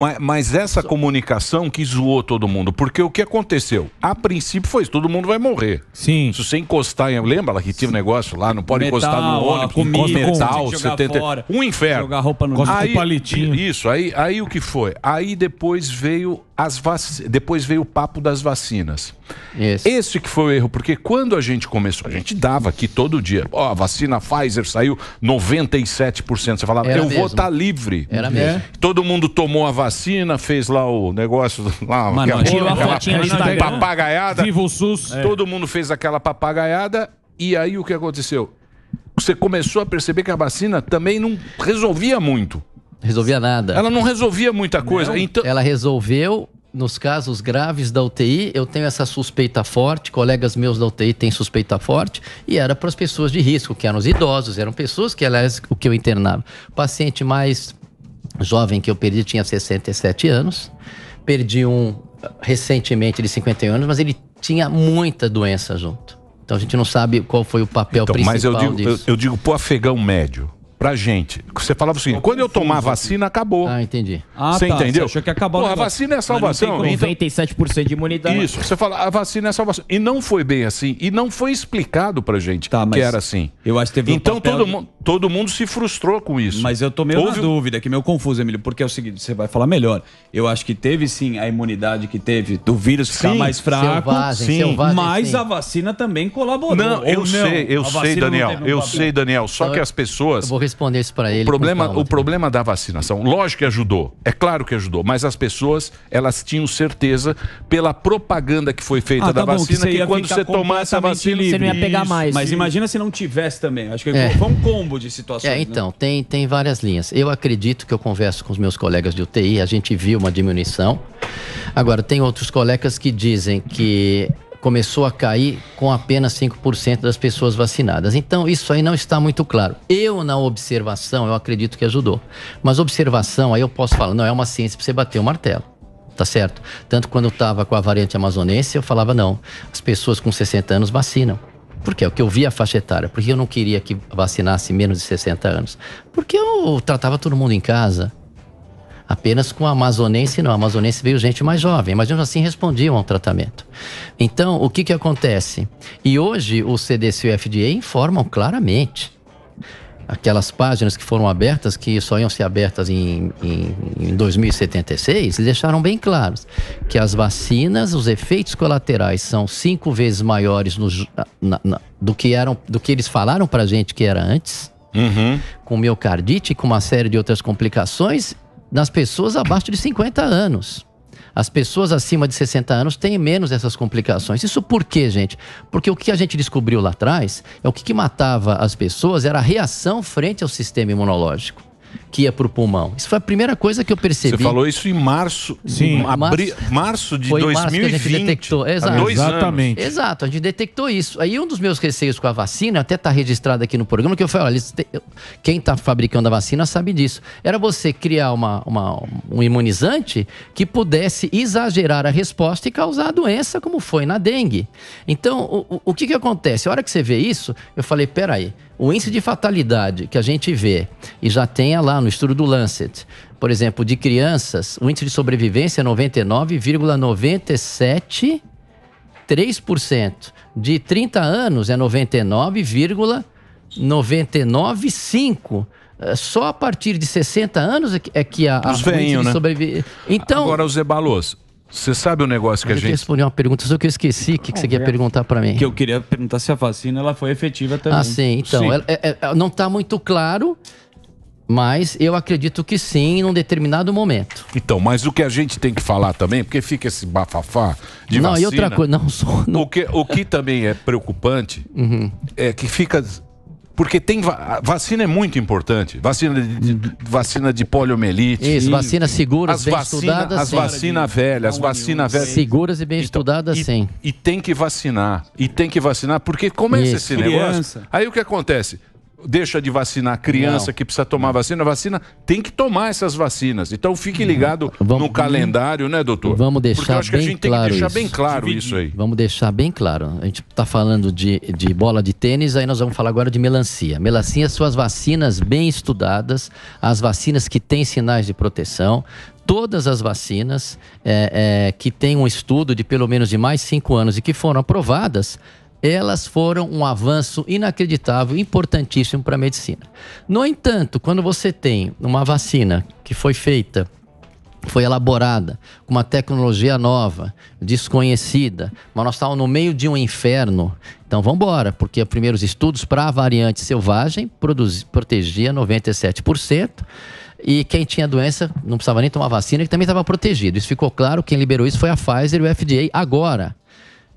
Mas, mas, essa comunicação que zoou todo mundo, porque o que aconteceu? A princípio foi isso, todo mundo vai morrer. Sim. Se você encostar em. Lembra lá que tinha um negócio lá, não pode metal, encostar no ônibus, com metal, 70. Fora, um inferno. Jogar roupa no aí, palitinho. Isso, aí, aí o que foi? Aí depois veio as vac... depois veio o papo das vacinas. Isso. Esse que foi o erro, porque quando a gente começou, a gente dava aqui todo dia, ó, oh, a vacina Pfizer saiu 97%. Você falava, Era eu mesmo. vou estar tá livre. Era mesmo. É. Todo mundo tomou a vacina vacina, fez lá o negócio lá. Mano, aquela, tirou a fotinha aquela, papagaiada. Viva o SUS. É. Todo mundo fez aquela papagaiada. E aí o que aconteceu? Você começou a perceber que a vacina também não resolvia muito. Resolvia nada. Ela não resolvia muita coisa. Não, então... Ela resolveu nos casos graves da UTI, eu tenho essa suspeita forte, colegas meus da UTI têm suspeita forte, e era para as pessoas de risco, que eram os idosos, eram pessoas que, aliás, o que eu internava. Paciente mais jovem que eu perdi tinha 67 anos. Perdi um uh, recentemente de 51 anos, mas ele tinha muita doença junto. Então a gente não sabe qual foi o papel então, principal mas eu digo, disso. Eu, eu digo pro afegão médio pra gente. Você falava o seguinte: quando eu tomar vacina, acabou. Ah, entendi. Ah, você tá, entendeu? Você achou que acabou a vacina é salvação. Mas não tem 97% de imunidade. Isso, você fala, a vacina é salvação. E não foi bem assim. E não foi explicado pra gente tá, que era assim. Eu acho que teve Então um todo, de... mundo, todo mundo se frustrou com isso. Mas eu tô meio Houve... dúvida, que meio confuso, Emílio, porque é o seguinte: você vai falar melhor. Eu acho que teve sim a imunidade que teve do vírus ficar sim, mais fraco. Selvagem, sim, selvagem, mas sim. a vacina também colaborou. Não, eu sei, eu sei, Daniel. Eu sei, Daniel. Só que as pessoas. Eu vou responder isso para ele. O problema, calma, o tá? problema da vacinação, lógico que ajudou, é claro que ajudou, mas as pessoas, elas tinham certeza pela propaganda que foi feita ah, da tá vacina bom, que, que quando você tomasse a vacina livre. você não ia pegar mais. Mas imagina se não tivesse também. Acho que é. foi um combo de situações. É, né? então, né? tem, tem várias linhas. Eu acredito que eu converso com os meus colegas de UTI, a gente viu uma diminuição. Agora, tem outros colegas que dizem que começou a cair com apenas 5% das pessoas vacinadas. Então, isso aí não está muito claro. Eu, na observação, eu acredito que ajudou. Mas observação, aí eu posso falar, não é uma ciência para você bater o martelo. Tá certo? Tanto quando eu estava com a variante amazonense, eu falava, não, as pessoas com 60 anos vacinam. Por quê? É o que eu via a faixa etária. Porque eu não queria que vacinasse menos de 60 anos. Porque eu tratava todo mundo em casa apenas com a amazonense, não. A amazonense veio gente mais jovem, mas mesmo assim respondiam ao tratamento. Então, o que, que acontece? E hoje o CDC e o FDA informam claramente aquelas páginas que foram abertas, que só iam ser abertas em, em, em 2076, deixaram bem claros que as vacinas, os efeitos colaterais são cinco vezes maiores no, na, na, do, que eram, do que eles falaram para gente que era antes, uhum. com miocardite, e com uma série de outras complicações nas pessoas abaixo de 50 anos. As pessoas acima de 60 anos têm menos essas complicações. Isso por quê, gente? Porque o que a gente descobriu lá atrás é o que, que matava as pessoas era a reação frente ao sistema imunológico que ia para o pulmão. Isso foi a primeira coisa que eu percebi. Você falou isso em março, sim, abri, março de foi 2020. Março que a gente detectou, exato. Exatamente. Anos. Exato, a gente detectou isso. Aí um dos meus receios com a vacina, até está registrado aqui no programa, que eu falei, olha, quem está fabricando a vacina sabe disso. Era você criar uma, uma, um imunizante que pudesse exagerar a resposta e causar a doença, como foi na dengue. Então, o, o que, que acontece? A hora que você vê isso, eu falei, peraí, o índice de fatalidade que a gente vê e já tem tinha lá no estudo do Lancet, por exemplo, de crianças, o índice de sobrevivência é 99,973%. De 30 anos é 99,995. Eh, só a partir de 60 anos é que é a, os venham, né? sobrevive. Então, Agora os ebalos. Você sabe o negócio que a gente. Eu responder uma pergunta, só que eu esqueci. O que, que, você queria perguntar para mim? Que eu queria perguntar se a vacina ela foi efetiva também. Ah, sim, então. Sim. Ela, é, é, não está muito claro mas eu acredito que sim, num determinado momento. Então, mas o que a gente tem que falar também, porque fica esse bafafá de não, vacina. Não, e outra coisa, não sou. Não. O, que, o que também é preocupante uhum. é que fica porque tem vacina é muito importante. Vacina de, de vacina de poliomielite. Isso, vacinas seguras, as bem vacina, estudadas. As vacinas velhas, as vacinas velhas. Seguras e bem então, estudadas, e, sim. E tem que vacinar. E tem que vacinar, porque começa Isso. esse negócio. Criança. Aí o que acontece? deixa de vacinar criança não. que precisa tomar vacina, vacina tem que tomar essas vacinas. Então fique ligado vamos, no calendário, né, doutor? Vamos deixar Porque eu acho que a gente claro tem que deixar isso. bem claro isso aí. Vamos deixar bem claro. A gente está falando de, de bola de tênis, aí nós vamos falar agora de melancia. Melancia são as vacinas bem estudadas, as vacinas que têm sinais de proteção, todas as vacinas é, é, que têm um estudo de pelo menos de mais cinco anos e que foram aprovadas, elas foram um avanço inacreditável, importantíssimo para a medicina. No entanto, quando você tem uma vacina que foi feita foi elaborada com uma tecnologia nova, desconhecida, mas nós estávamos no meio de um inferno. Então vamos embora, porque os primeiros estudos para a variante selvagem protegia 97%. E quem tinha doença não precisava nem tomar vacina, que também estava protegido. Isso ficou claro. Quem liberou isso foi a Pfizer e o FDA agora.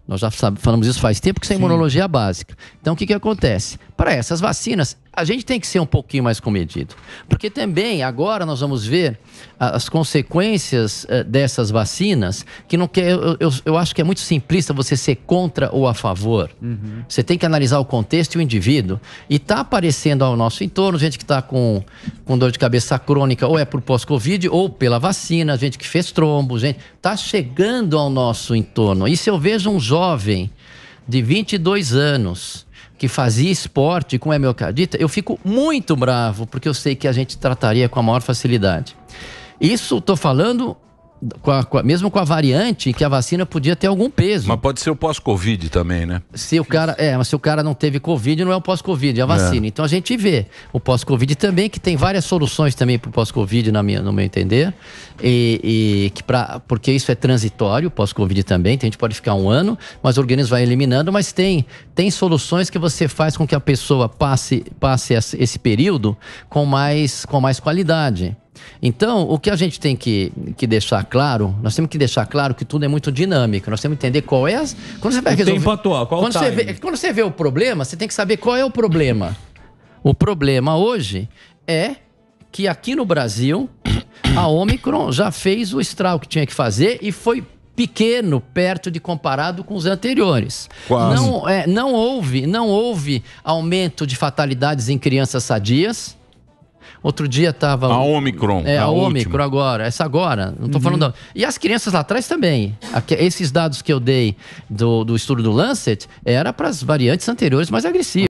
Nós já sabe, falamos isso faz tempo, que isso é imunologia básica. Então, o que, que acontece? Para essas vacinas, a gente tem que ser um pouquinho mais comedido. Porque também agora nós vamos ver as consequências eh, dessas vacinas, que não quer, eu, eu, eu acho que é muito simplista você ser contra ou a favor. Uhum. Você tem que analisar o contexto e o indivíduo. E está aparecendo ao nosso entorno gente que está com, com dor de cabeça crônica, ou é por pós-Covid, ou pela vacina, gente que fez trombo, gente. Está chegando ao nosso entorno. E se eu vejo um jovem de 22 anos que fazia esporte com hemiocardita, é eu fico muito bravo, porque eu sei que a gente trataria com a maior facilidade. Isso estou falando com a, com a, mesmo com a variante, que a vacina podia ter algum peso. Mas pode ser o pós-Covid também, né? Se o cara, é, mas se o cara não teve Covid, não é o pós-Covid, é a é. vacina. É. Então a gente vê o pós-Covid também, que tem várias soluções também para o pós-Covid, na minha, no meu entender. E, e que pra, porque isso é transitório, pós-Covid também, então a gente pode ficar um ano, mas o organismo vai eliminando, mas tem, tem soluções que você faz com que a pessoa passe, passe esse período com mais, com mais qualidade. Então, o que a gente tem que, que deixar claro, nós temos que deixar claro que tudo é muito dinâmico. Nós temos que entender qual é as. Quando você vai o Tempo atual, qual quando, o time? Você vê, quando você vê o problema, você tem que saber qual é o problema. O problema hoje é que aqui no Brasil, a Omicron já fez o estrago que tinha que fazer e foi pequeno perto de comparado com os anteriores. Quase. Não, é, não houve, não houve aumento de fatalidades em crianças sadias. Outro dia tava. A Omicron. É, a, a Omicron agora. Essa agora. Não tô uhum. falando. E as crianças lá atrás também. Aqui, esses dados que eu dei do, do estudo do Lancet era para as variantes anteriores mais agressivas.